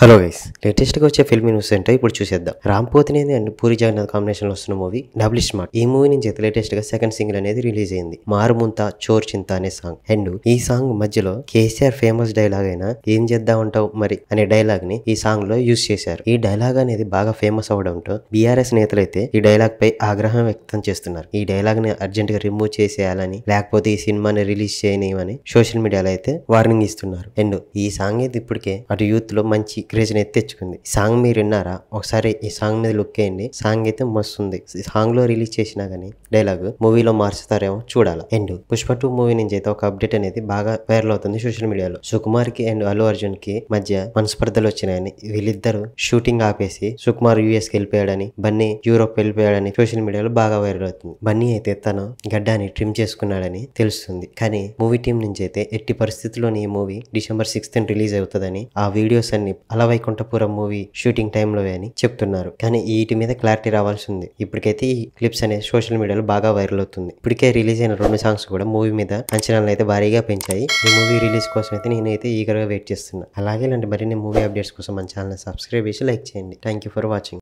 hello guys లేటెస్ట్గా వచ్చే film news ఏంటో ఇప్పుడు చూసేద్దాం రామ్ పోతినేని అండ్ పూరి జగన్నాథ్ లో వస్తున్న మూవీ డబ్లి స్మార్ట్ ఈ మూవీ నుంచి గా సెకండ్ సింగిల్ అనేది రిలీజ్ అయింది ముంత చోర్ చింత అనే సాంగ్ అండ్ ఈ సాంగ్ మధ్యలో కేసీఆర్ ఫేమస్ డైలాగ్ అయినా ఏం చేద్దాం ఉంటావు మరి అనే డైలాగ్ ని ఈ సాంగ్ లో యూజ్ చేశారు ఈ డైలాగ్ అనేది బాగా ఫేమస్ అవడంతో బీఆర్ఎస్ నేతలైతే ఈ డైలాగ్ పై ఆగ్రహం వ్యక్తం చేస్తున్నారు ఈ డైలాగ్ ని అర్జెంట్ గా రిమూవ్ చేసేయాలని లేకపోతే ఈ సినిమాని రిలీజ్ చేయనివని సోషల్ మీడియాలో అయితే వార్నింగ్ ఇస్తున్నారు అండ్ ఈ సాంగ్ అయితే ఇప్పటికే అటు యూత్ లో మంచి క్రేజ్ని అయితే తెచ్చుకుంది సాంగ్ మీరు విన్నారా ఒకసారి ఈ సాంగ్ మీద లుక్ వేయండి సాంగ్ అయితే మస్తుంది సాంగ్ లో రిలీజ్ చేసినా గానీ డైలాగ్ మూవీలో మార్చుతారేమో చూడాలా అండ్ పుష్ప టూ మూవీ నుంచి అయితే ఒక అప్డేట్ అనేది బాగా వైరల్ అవుతుంది సోషల్ మీడియాలో సుకుమార్ కి అండ్ అల్లు అర్జున్ కి మధ్య మనస్పర్ధలు వచ్చినాయని వీళ్ళిద్దరు షూటింగ్ ఆపేసి సుకుమార్ యుఎస్ కి వెళ్ళిపోయాడని బన్నీ యూరోప్ వెళ్ళిపోయాడని సోషల్ మీడియాలో బాగా వైరల్ అవుతుంది బన్నీ అయితే తను గడ్డాన్ని ట్రిమ్ చేసుకున్నాడని తెలుస్తుంది కానీ మూవీ టీం నుంచి అయితే ఎట్టి పరిస్థితుల్లోని ఈ మూవీ డిసెంబర్ సిక్స్త్ రిలీజ్ అవుతుందని ఆ వీడియోస్ అన్ని అలవైకుంఠపురం మూవీ షూటింగ్ టైంలో అని చెప్తున్నారు కానీ వీటి మీద క్లారిటీ రావాల్సి ఉంది ఇప్పటికైతే ఈ క్లిప్స్ అనేది సోషల్ మీడియాలో బాగా వైరల్ అవుతుంది ఇప్పటికే రిలీజ్ అయిన రెండు సాంగ్స్ కూడా మూవీ మీద అంచనాలను అయితే భారీగా పెంచాయి ఈ మూవీ రిలీజ్ కోసం అయితే నేనైతే ఈగర్గా వెయిట్ చేస్తున్నాను అలాగే ఇలాంటి మరిన్ని మూవీ అప్డేట్స్ కోసం మన ఛానల్ సబ్స్క్రైబ్ చేసి లైక్ చేయండి థ్యాంక్ యూ ఫర్ వాచింగ్